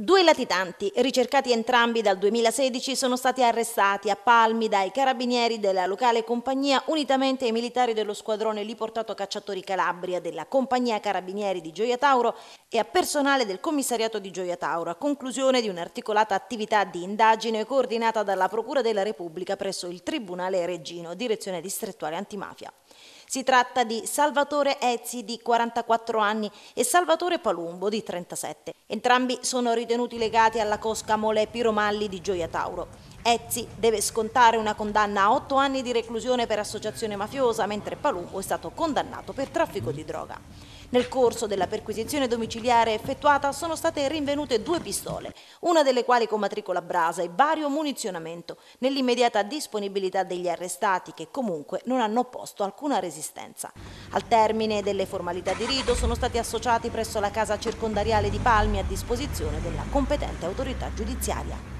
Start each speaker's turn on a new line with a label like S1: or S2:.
S1: Due latitanti, ricercati entrambi dal 2016, sono stati arrestati a Palmi dai carabinieri della locale compagnia unitamente ai militari dello squadrone Liportato Cacciatori Calabria della compagnia Carabinieri di Gioia Tauro e a personale del commissariato di Gioia Tauro, a conclusione di un'articolata attività di indagine coordinata dalla Procura della Repubblica presso il Tribunale Reggino, direzione distrettuale antimafia. Si tratta di Salvatore Ezzi di 44 anni e Salvatore Palumbo di 37. Entrambi sono ritenuti legati alla cosca Mole Piromalli di Gioia Tauro. Ezzi deve scontare una condanna a otto anni di reclusione per associazione mafiosa, mentre Palumbo è stato condannato per traffico di droga. Nel corso della perquisizione domiciliare effettuata sono state rinvenute due pistole, una delle quali con matricola brasa e vario munizionamento, nell'immediata disponibilità degli arrestati che comunque non hanno opposto alcuna resistenza. Al termine delle formalità di rito sono stati associati presso la casa circondariale di Palmi a disposizione della competente autorità giudiziaria.